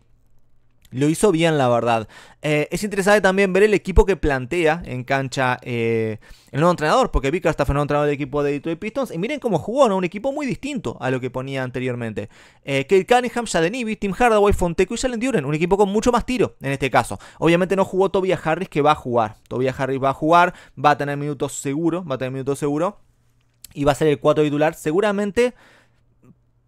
lo hizo bien, la verdad. Eh, es interesante también ver el equipo que plantea en cancha eh, el nuevo entrenador, porque hasta fue nuevo entrenador del equipo de Detroit Pistons. Y miren cómo jugó, ¿no? Un equipo muy distinto a lo que ponía anteriormente. Eh, Kate Cunningham, Shadenibis, Tim Hardaway, Fonteco y Jalen Duren. Un equipo con mucho más tiro en este caso. Obviamente no jugó Tobias Harris, que va a jugar. Tobias Harris va a jugar, va a tener minutos seguro, va a tener minutos seguro. Y va a ser el 4 titular. Seguramente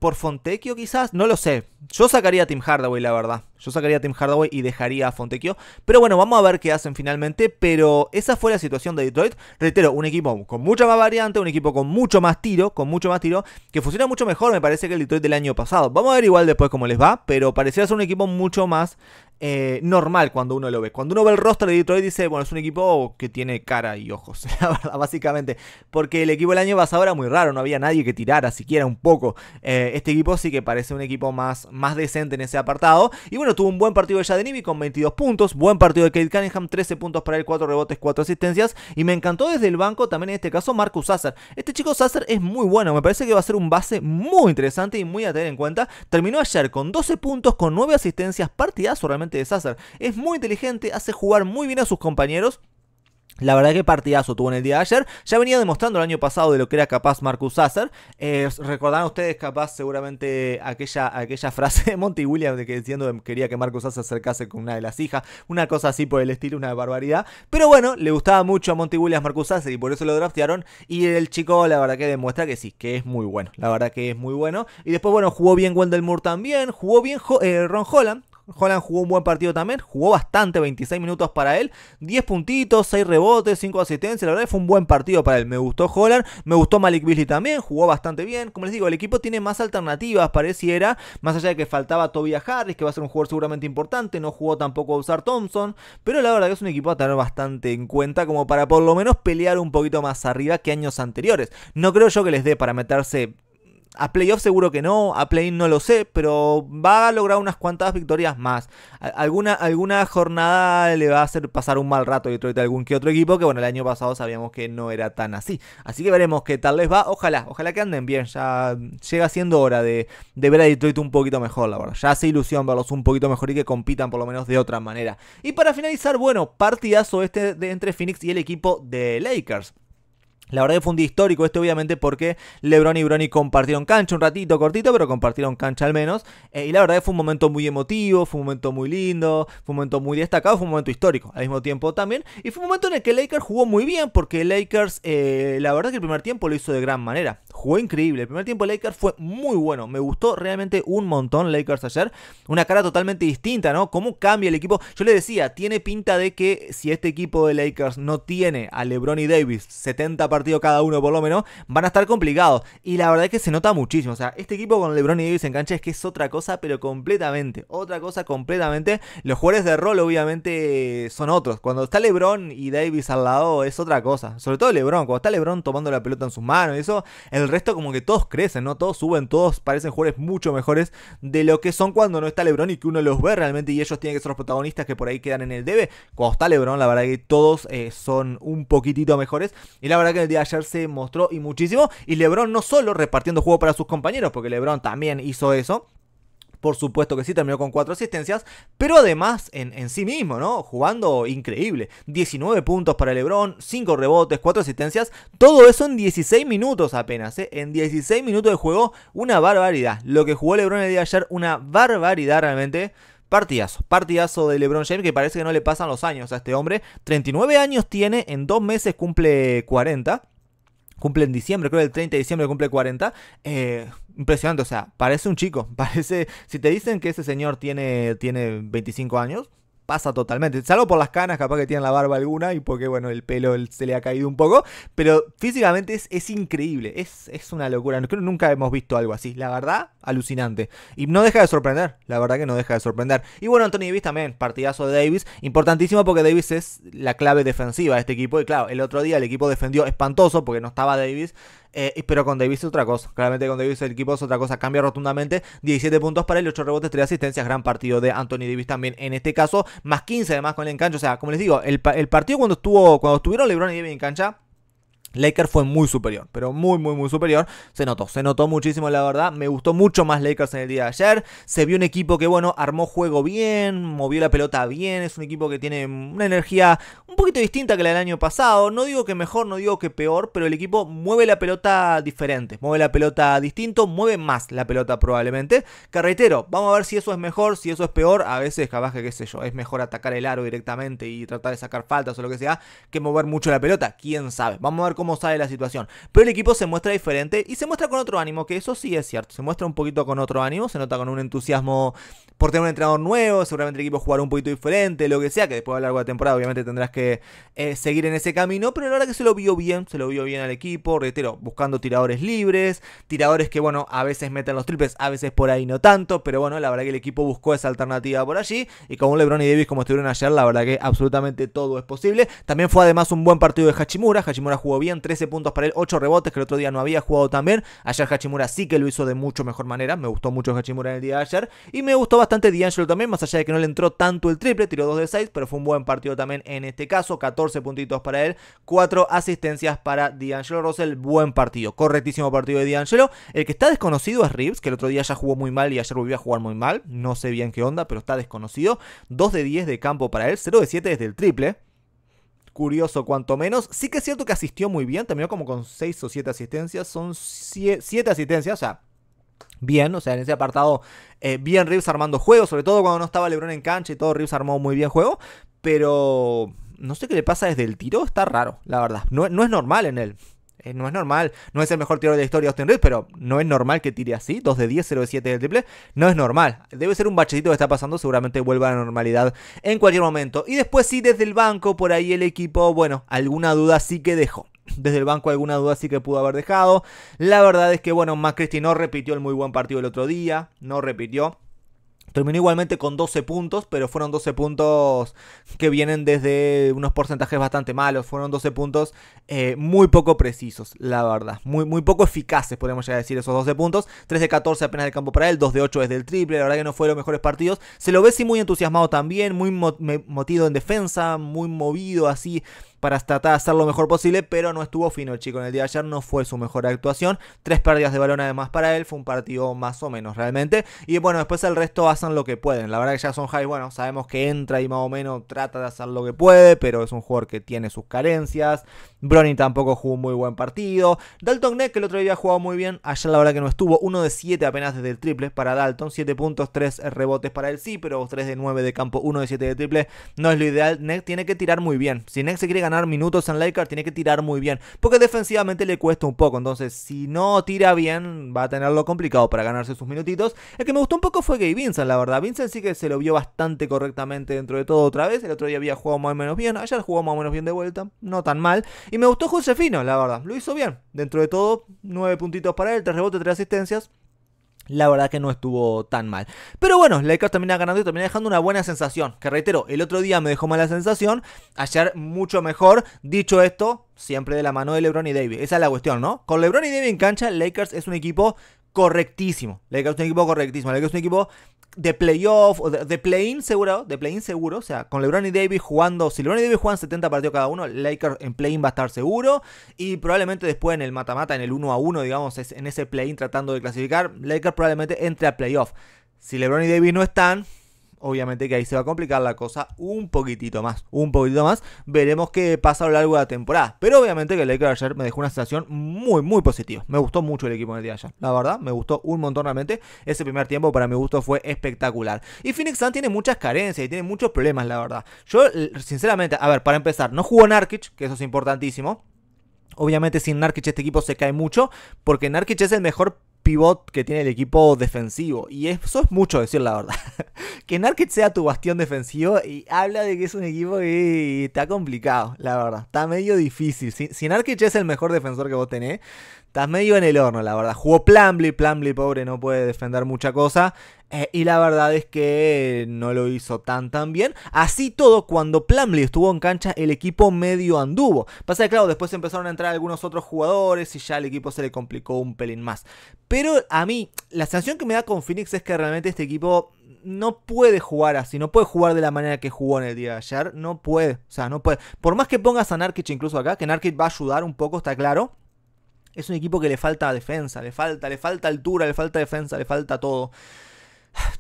por Fontecchio quizás, no lo sé. Yo sacaría a Tim Hardaway, la verdad. Yo sacaría a Tim Hardaway y dejaría a Fontecchio. Pero bueno, vamos a ver qué hacen finalmente. Pero esa fue la situación de Detroit. Reitero, un equipo con mucha más variante, un equipo con mucho más tiro, con mucho más tiro, que funciona mucho mejor, me parece, que el Detroit del año pasado. Vamos a ver igual después cómo les va, pero pareciera ser un equipo mucho más eh, normal cuando uno lo ve. Cuando uno ve el rostro de Detroit dice, bueno, es un equipo que tiene cara y ojos, [LAUGHS] la verdad, básicamente. Porque el equipo del año pasado era muy raro, no había nadie que tirara siquiera un poco. Eh, este equipo sí que parece un equipo más, más decente en ese apartado. Y bueno, tuvo un buen partido de Yadenibi con 22 puntos, buen partido de Kate Cunningham, 13 puntos para él, 4 rebotes, 4 asistencias. Y me encantó desde el banco también en este caso Marcus Sasser. Este chico Sasser es muy bueno, me parece que va a ser un base muy interesante y muy a tener en cuenta. Terminó ayer con 12 puntos, con 9 asistencias, partidazo realmente de Sasser. Es muy inteligente, hace jugar muy bien a sus compañeros. La verdad que partidazo tuvo en el día de ayer. Ya venía demostrando el año pasado de lo que era capaz Marcus Sasser. Eh, recordarán ustedes capaz seguramente aquella, aquella frase de Monty Williams de que diciendo quería que Marcus Sasser se acercase con una de las hijas. Una cosa así por el estilo, una barbaridad. Pero bueno, le gustaba mucho a Monty Williams Marcus Sasser y por eso lo draftearon. Y el chico la verdad que demuestra que sí, que es muy bueno. La verdad que es muy bueno. Y después bueno, jugó bien Wendell Moore también. Jugó bien eh, Ron Holland. Holland jugó un buen partido también, jugó bastante, 26 minutos para él, 10 puntitos, 6 rebotes, 5 asistencias, la verdad fue un buen partido para él, me gustó Holland, me gustó Malik Billy también, jugó bastante bien, como les digo, el equipo tiene más alternativas, pareciera, más allá de que faltaba Tobias Harris, que va a ser un jugador seguramente importante, no jugó tampoco a Usar Thompson, pero la verdad que es un equipo a tener bastante en cuenta como para por lo menos pelear un poquito más arriba que años anteriores. No creo yo que les dé para meterse a playoff seguro que no, a play no lo sé, pero va a lograr unas cuantas victorias más. Alguna, alguna jornada le va a hacer pasar un mal rato Detroit a algún que otro equipo, que bueno, el año pasado sabíamos que no era tan así. Así que veremos qué tal les va, ojalá, ojalá que anden bien, ya llega siendo hora de, de ver a Detroit un poquito mejor, la verdad. Ya hace ilusión verlos un poquito mejor y que compitan por lo menos de otra manera. Y para finalizar, bueno, partidazo este de entre Phoenix y el equipo de Lakers. La verdad que fue un día histórico este obviamente porque Lebron y Bronny compartieron cancha un ratito cortito, pero compartieron cancha al menos. Eh, y la verdad que fue un momento muy emotivo, fue un momento muy lindo, fue un momento muy destacado, fue un momento histórico al mismo tiempo también. Y fue un momento en el que Lakers jugó muy bien porque Lakers, eh, la verdad que el primer tiempo lo hizo de gran manera. Jugó increíble. El primer tiempo Lakers fue muy bueno. Me gustó realmente un montón Lakers ayer. Una cara totalmente distinta, ¿no? Cómo cambia el equipo. Yo le decía, tiene pinta de que si este equipo de Lakers no tiene a Lebron y Davis 70 partido cada uno por lo menos, van a estar complicados. Y la verdad es que se nota muchísimo. O sea, este equipo con LeBron y Davis en cancha es que es otra cosa, pero completamente. Otra cosa completamente. Los jugadores de rol obviamente son otros. Cuando está LeBron y Davis al lado es otra cosa. Sobre todo LeBron. Cuando está LeBron tomando la pelota en sus manos y eso, el resto como que todos crecen, ¿no? Todos suben, todos parecen jugadores mucho mejores de lo que son cuando no está LeBron y que uno los ve realmente y ellos tienen que ser los protagonistas que por ahí quedan en el debe. Cuando está LeBron, la verdad que todos eh, son un poquitito mejores. Y la verdad que el día de ayer se mostró y muchísimo. Y LeBron no solo repartiendo juego para sus compañeros, porque LeBron también hizo eso por supuesto que sí, terminó con 4 asistencias, pero además en, sí mismo, ¿no? Jugando increíble. 19 puntos para Lebron, 5 rebotes, 4 asistencias, todo eso en 16 minutos apenas, ¿eh? En 16 minutos de juego, una barbaridad. Lo que jugó Lebron el día de ayer, una barbaridad realmente. Partidazo, partidazo de LeBron James que parece que no le pasan los años a este hombre. 39 años tiene, en dos meses cumple 40. Cumple en diciembre, creo que el 30 de diciembre cumple 40. Eh, impresionante, o sea, parece un chico. [LAUGHS] Parece, si te dicen que ese señor tiene, tiene 25 años, pasa totalmente. Salvo por las canas, capaz que tienen la barba alguna y porque, bueno, el pelo se le ha caído un poco. Pero físicamente es, increíble, es, es una locura. Creo que nunca hemos visto algo así. La verdad, alucinante. Y no deja de sorprender, la verdad que no deja de sorprender. Y bueno, Anthony Davis también, partidazo de Davis. Importantísimo porque Davis es la clave defensiva de este equipo. Y claro, el otro día el equipo defendió espantoso porque no estaba Davis. Eh, pero con Davis es otra cosa. Claramente con Davis el equipo es otra cosa. Cambia rotundamente. 17 puntos para él, 8 rebotes, 3 asistencias. Gran partido de Anthony Davis también en este caso. Más 15 además con el enganche. O sea, como les digo, el, partido cuando estuvo cuando estuvieron LeBron y Davis en cancha Lakers fue muy superior, pero muy, muy, muy superior. Se notó, se notó muchísimo, la verdad. Me gustó mucho más Lakers en el día de ayer. Se vio un equipo que, bueno, armó juego bien, movió la pelota bien. Es un equipo que tiene una energía un poquito distinta que la del año pasado. No digo que mejor, no digo que peor, pero el equipo mueve la pelota diferente, mueve la pelota distinto, mueve más la pelota probablemente. Carretero, vamos a ver si eso es mejor, si eso es peor. A veces, capaz que, qué sé yo, es mejor atacar el aro directamente y tratar de sacar faltas o lo que sea, que mover mucho la pelota. Quién sabe. Vamos a ver cómo cómo sale la situación. Pero el equipo se muestra diferente y se muestra con otro ánimo, que eso sí es cierto. Se muestra un poquito con otro ánimo, se nota con un entusiasmo por tener un entrenador nuevo, seguramente el equipo jugará un poquito diferente, lo que sea, que después a largo de la temporada obviamente tendrás que eh, seguir en ese camino, pero la verdad que se lo vio bien, se lo vio bien al equipo, reitero, buscando tiradores libres, tiradores que bueno, a veces meten los triples, a veces por ahí no tanto, pero bueno, la verdad que el equipo buscó esa alternativa por allí y con un LeBron y Davis como estuvieron ayer, la verdad que absolutamente todo es posible. También fue además un buen partido de Hachimura, Hachimura jugó bien 13 puntos para él, 8 rebotes, que el otro día no había jugado tan bien. Ayer Hachimura sí que lo hizo de mucho mejor manera, me gustó mucho Hachimura en el día de ayer. Y me gustó bastante D'Angelo también, más allá de que no le entró tanto el triple, tiró 2 de 6, pero fue un buen partido también en este caso, 14 puntitos para él, 4 asistencias para D'Angelo Russell, buen partido, correctísimo partido de D'Angelo. El que está desconocido es Reeves, que el otro día ya jugó muy mal y ayer volvió a jugar muy mal, no sé bien qué onda, pero está desconocido. 2 de 10 de campo para él, 0 de 7 desde el triple curioso, cuanto menos. Sí que es cierto que asistió muy bien, terminó como con 6 o 7 asistencias, son 7 asistencias, o sea, bien, o sea, en ese apartado, eh, bien Reeves armando juego, sobre todo cuando no estaba LeBron en cancha y todo, Reeves armó muy bien juego, pero no sé qué le pasa desde el tiro, está raro, la verdad. No, no es normal en él. Eh, no es normal. No es el mejor tiro de la historia Austin Reed, pero no es normal que tire así. 2 de 10, 0 de 7 del triple. No es normal. Debe ser un bachecito que está pasando. Seguramente vuelva a la normalidad en cualquier momento. Y después sí, desde el banco, por ahí el equipo, bueno, alguna duda sí que dejó desde el banco alguna duda sí que pudo haber dejado. La verdad es que, bueno, Cristi no repitió el muy buen partido el otro día, no repitió. Terminó igualmente con 12 puntos, pero fueron 12 puntos que vienen desde unos porcentajes bastante malos. Fueron 12 puntos eh, muy poco precisos, la verdad. Muy, muy poco eficaces, podemos ya decir, esos 12 puntos. 3 de 14 apenas de campo para él, 2 de 8 desde el triple. La verdad que no fueron los mejores partidos. Se lo ve sí muy entusiasmado también, muy motido en defensa, muy movido así para tratar de hacer lo mejor posible, pero no estuvo fino el chico en el día de ayer, no fue su mejor actuación. Tres pérdidas de balón además para él, fue un partido más o menos realmente. Y bueno, después el resto hacen lo que pueden. La verdad que Jason High, bueno, sabemos que entra y más o menos trata de hacer lo que puede, pero es un jugador que tiene sus carencias. Bronny tampoco jugó un muy buen partido. Dalton Neck, que el otro día jugado muy bien, ayer la verdad que no estuvo. 1 de 7 apenas desde el triple para Dalton. 7 puntos, 3 rebotes para él, sí, pero 3 de 9 de campo, 1 de 7 de triple. No es lo ideal. Neck tiene que tirar muy bien. Si Neck se quiere ganar minutos en Lakers, tiene que tirar muy bien. Porque defensivamente le cuesta un poco. Entonces, si no tira bien, va a tenerlo complicado para ganarse sus minutitos. El que me gustó un poco fue Gabe Vincent, la verdad. Vincent sí que se lo vio bastante correctamente dentro de todo otra vez. El otro día había jugado más o menos bien. Ayer jugó más o menos bien de vuelta. No tan mal. Y me gustó Josefino, la verdad. Lo hizo bien. Dentro de todo, nueve puntitos para él, tres rebotes, tres asistencias. La verdad que no estuvo tan mal. Pero bueno, Lakers termina ganando y termina dejando una buena sensación. Que reitero, el otro día me dejó mala sensación. Ayer mucho mejor. Dicho esto, siempre de la mano de LeBron y David. Esa es la cuestión, ¿no? Con LeBron y David en cancha, Lakers es un equipo correctísimo. Lakers es un equipo correctísimo. Lakers es un equipo de playoff, de, play-in seguro, de play-in seguro, o sea, con LeBron y Davis jugando, si LeBron y Davis juegan 70 partidos cada uno, Lakers en play-in va a estar seguro y probablemente después en el mata-mata, en el 1 a 1, digamos, en ese play-in tratando de clasificar, Lakers probablemente entre a playoff. Si LeBron y Davis no están, obviamente que ahí se va a complicar la cosa un poquitito más, un poquitito más. Veremos qué pasa a lo largo de la temporada. Pero obviamente que el Lakers ayer me dejó una sensación muy, muy positiva. Me gustó mucho el equipo en el día de ayer. La verdad, me gustó un montón realmente. Ese primer tiempo para mi gusto fue espectacular. Y Phoenix Sun tiene muchas carencias y tiene muchos problemas, la verdad. Yo, sinceramente, a ver, para empezar, no jugó Narkic, que eso es importantísimo. Obviamente sin Narkic este equipo se cae mucho, porque Narkic es el mejor pivot que tiene el equipo defensivo. Y eso es mucho decir la verdad. [LAUGHS] que Narket sea tu bastión defensivo y habla de que es un equipo que está complicado, la verdad. Está medio difícil. Si, si es el mejor defensor que vos tenés, estás medio en el horno, la verdad. Jugó Plumlee, Plumlee pobre no puede defender mucha cosa. Eh, y la verdad es que no lo hizo tan tan bien. Así todo, cuando Plumlee estuvo en cancha, el equipo medio anduvo. Pasa que, claro, después empezaron a entrar algunos otros jugadores y ya el equipo se le complicó un pelín más. Pero a mí, la sensación que me da con Phoenix es que realmente este equipo no puede jugar así, no puede jugar de la manera que jugó en el día de ayer, no puede, o sea, no puede. Por más que pongas a Narkic incluso acá, que Narkic va a ayudar un poco, está claro. Es un equipo que le falta defensa, le falta, le falta altura, le falta defensa, le falta todo.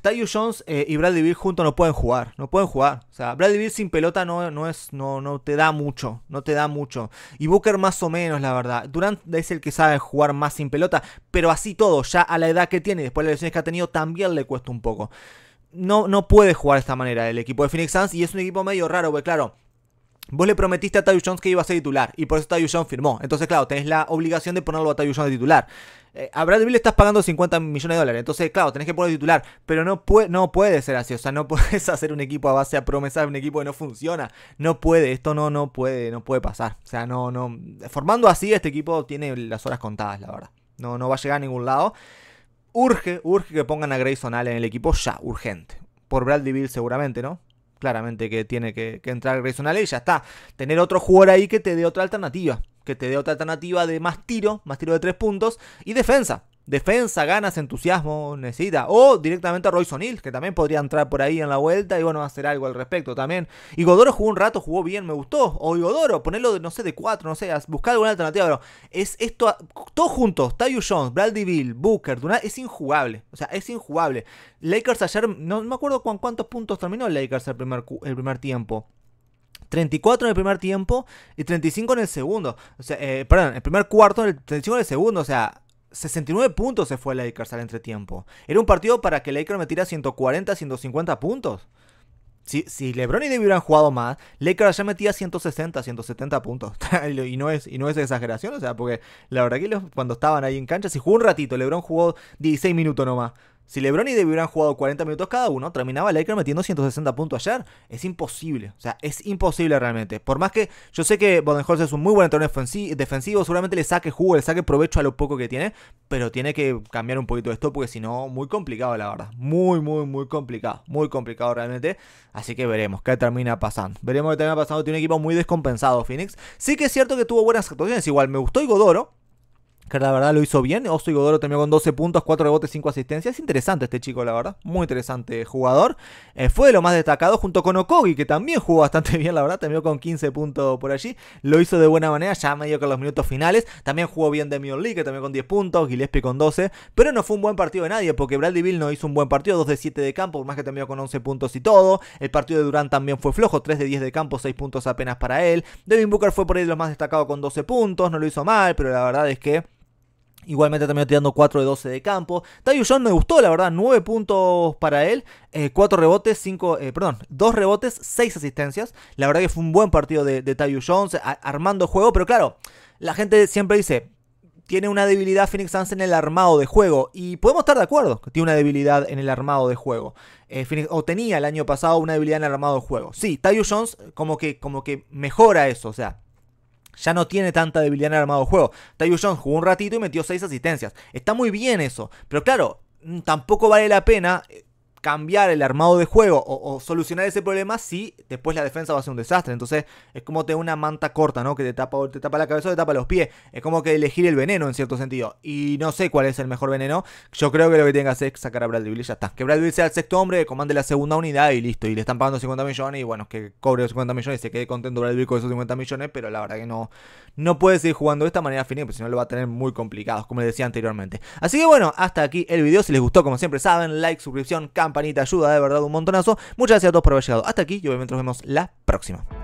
Tyus Jones eh, y Bradley Beal juntos no pueden jugar, no pueden jugar. O sea, Bradley Beal sin pelota no, no, es, no, no te da mucho, no te da mucho. Y Booker más o menos, la verdad. Durant es el que sabe jugar más sin pelota, pero así todo, ya a la edad que tiene, después de las lesiones que ha tenido, también le cuesta un poco. No, no puede jugar de esta manera el equipo de Phoenix Suns y es un equipo medio raro, porque claro, Vos le prometiste a Tyus Jones que iba a ser titular y por eso Tyus Jones firmó. Entonces, claro, tenés la obligación de ponerlo a Tyus Jones de titular. Eh, a Brad Bill le estás pagando 50 millones de dólares. Entonces, claro, tenés que ponerlo titular. Pero no, puede, no puede ser así. O sea, no [LAUGHS] puedes hacer un equipo a base a promesas, un equipo que no funciona. No puede, esto no, no puede, no puede pasar. O sea, no, no. Formando así, este equipo tiene las horas contadas, la verdad. No, no va a llegar a ningún lado. Urge, urge que pongan a Grayson Allen en el equipo ya, urgente. Por Bradley Bill seguramente, ¿no? claramente que tiene que, entrar Grayson Allen y ya está. Tener otro jugador ahí que te dé otra alternativa. Que te dé otra alternativa de más tiro, más tiro de tres puntos y defensa defensa, ganas, entusiasmo, necesita. O directamente a Royce O'Neill, que también podría entrar por ahí en la vuelta y bueno, hacer algo al respecto también. Y Godoro jugó un rato, jugó bien, me gustó. O Godoro, ponerlo, no sé, de cuatro, no sé, buscar alguna alternativa, pero Es esto, todos juntos, Tayu Jones, Bradley Bill, Booker, es injugable. O sea, es injugable. Lakers ayer, no, me acuerdo cuántos puntos terminó Lakers el primer, el primer tiempo. 34 en el primer tiempo y 35 en el segundo. O sea, eh, perdón, el primer cuarto, el 35 en el segundo. O sea, 69 puntos se fue Lakers al entretiempo. Era un partido para que Lakers metiera 140, 150 puntos. Si, si LeBron y David hubieran jugado más, Lakers ya metía 160, 170 puntos. [LAUGHS] y, no es, y no es exageración, o sea, porque la verdad que cuando estaban ahí en cancha, si jugó un ratito, LeBron jugó 16 minutos nomás. Si LeBron y David hubieran jugado 40 minutos cada uno, terminaba Lakers metiendo 160 puntos ayer. Es imposible. O sea, es imposible realmente. Por más que yo sé que Bodenholzer es un muy buen entrenador defensivo, seguramente le saque jugo, le saque provecho a lo poco que tiene, pero tiene que cambiar un poquito esto porque si no, muy complicado la verdad. Muy, muy, muy complicado. Muy complicado realmente. Así que veremos qué termina pasando. Veremos qué termina pasando. Tiene un equipo muy descompensado Phoenix. Sí que es cierto que tuvo buenas actuaciones. Igual me gustó Igodoro que la verdad lo hizo bien. Oso Godoro también con 12 puntos, 4 rebotes, 5 asistencias. Es interesante este chico, la verdad. Muy interesante jugador. Eh, fue de lo más destacado junto con Okogi, que también jugó bastante [LAUGHS] bien, la verdad. Terminó con 15 puntos por allí. Lo hizo de buena manera, ya medio que los minutos finales. También jugó bien Demion Lee, que también con 10 puntos. Gillespie con 12. Pero no fue un buen partido de nadie, porque Bradley Bill no hizo un buen partido. 2 de 7 de campo, por más que terminó con 11 puntos y todo. El partido de Durán también fue flojo. 3 de 10 de campo, 6 puntos apenas para él. Devin Booker fue por ahí lo más destacado con 12 puntos. No lo hizo mal, pero la verdad es que... Igualmente también tirando 4 de 12 de campo. Tayu Jones me gustó, la verdad, 9 puntos para él, 4 eh, rebotes, 5, eh, perdón, 2 rebotes, 6 asistencias. La verdad que fue un buen partido de, de Jones, armando juego, pero claro, la gente siempre dice, tiene una debilidad Phoenix Suns en el armado de juego. Y podemos estar de acuerdo que tiene una debilidad en el armado de juego. Eh, o tenía el año pasado una debilidad en el armado de juego. Sí, Tayu Jones como que, como que mejora eso. O sea, ya no tiene tanta debilidad en el armado de juego. Taiyu Jones jugó un ratito y metió 6 asistencias. Está muy bien eso, pero claro, mm, tampoco vale la pena eh, cambiar el armado de juego o, solucionar ese problema si después la defensa va a ser un desastre. Entonces es como tener una manta corta, ¿no? Que te tapa, te tapa la cabeza o te tapa los pies. Es como que elegir el veneno en cierto sentido. Y no sé cuál es el mejor veneno. Yo creo que lo que tiene que hacer es sacar a Bradley Bill y ya está. Que Bradley Bill sea el sexto hombre, que comande la segunda unidad y listo. Y le están pagando 50 millones y bueno, que cobre los 50 millones y se quede contento Bradley Bill con esos 50 millones. Pero la verdad que no, no puede seguir jugando de esta manera finita, porque si no lo va a tener muy complicado, como les decía anteriormente. Así que bueno, hasta aquí el video. Si les gustó, como siempre saben, like, suscripción, cambio campanita ayuda de verdad un montonazo. Muchas gracias a todos por haber llegado hasta aquí y obviamente nos vemos la próxima.